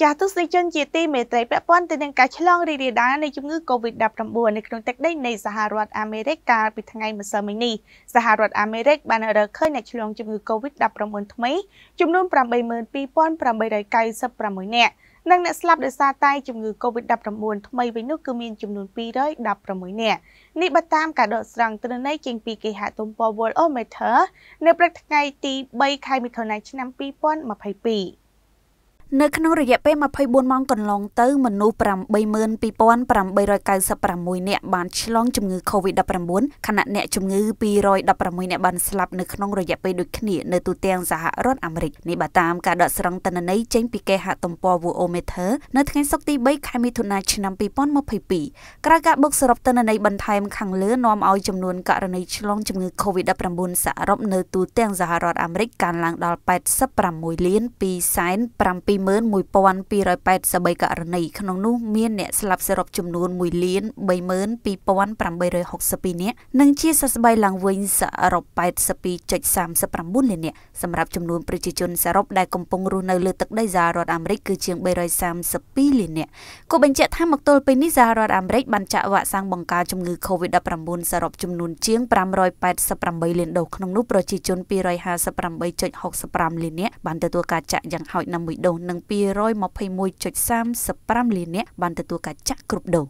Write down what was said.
ចាស់ទស្សនិកជនជាទីមេត្រីពាក់ព័ន្ធទៅនឹងការឆ្លងរីករាលដាលនៃជំងឺ Covid-19 នៅក្នុងទឹកដីនៃសហរដ្ឋអាមេរិកកាលពីថ្ងៃម្សិលមិញនេះសហរដ្ឋអាមេរិកបានរកឃើញអ្នកឆ្លងជំងឺ Covid-19 ថ្មីចំនួន82896នាក់និងអ្នកស្លាប់ដោយសារតែជំងឺ Covid-19 ថ្មីវិញនោះគឺមានចំនួន216នាក់នេះបើតាមការដកស្រង់ទិន្នន័យចេញពីគេហទំព័រ Worldometer នៅព្រឹកថ្ងៃទី3ខែមិថុនាឆ្នាំ2022នៅក្នុងរយៈពេល24ម៉ោងកន្លងទៅមនុស្ស82896នាក់បានឆ្លងជំងឺ COVID-19 ខណៈអ្នកជំងឺ216នាក់បានស្លាប់នៅក្នុងរយៈពេលដូចគ្នានៅទូទាំងសហរដ្ឋអាមេរិកនេះបើតាមការដកស្រង់ទិន្នន័យចេញពីគេហទំព័រ Worldometer នៅថ្ងៃសុក្រទី3ខែមិថុនាឆ្នាំ2022ក្រៅការបូកសរុបទិន្នន័យបន្ថែមខាងលើនាំឲ្យចំនួន ករណីឆ្លងជំងឺ COVID-19 សរុបនៅទូទាំងសហរដ្ឋអាមេរិកកើនឡើងដល់86លាន2.5 41283ករណីក្នុងនោះមានអ្នកស្លាប់សរុបចំនួន1លាន32862នាក់និងជាសះស្បើយឡើងវិញសរុប82.39លាននាក់សម្រាប់ចំនួនប្រជាជនសរុបដែលកំពុងរស់នៅលើទឹកដីសហរដ្ឋអាមេរិកគឺជាង332លាននាក់ក៏បញ្ជាក់ថាមកទល់ពេលនេះសហរដ្ឋអាមេរិកបានចាក់វ៉ាក់សាំងបង្ការជំងឺ COVID-19 សរុបចំនួនជាង588លានដូសក្នុងនោះប្រជាជន258.65លាននាក់បានទទួលការចាក់យ៉ាងហោចណាស់មួយដូសនិងនិង221.35លាននាក់បានទទួលការចាក់គ្រប់ដូស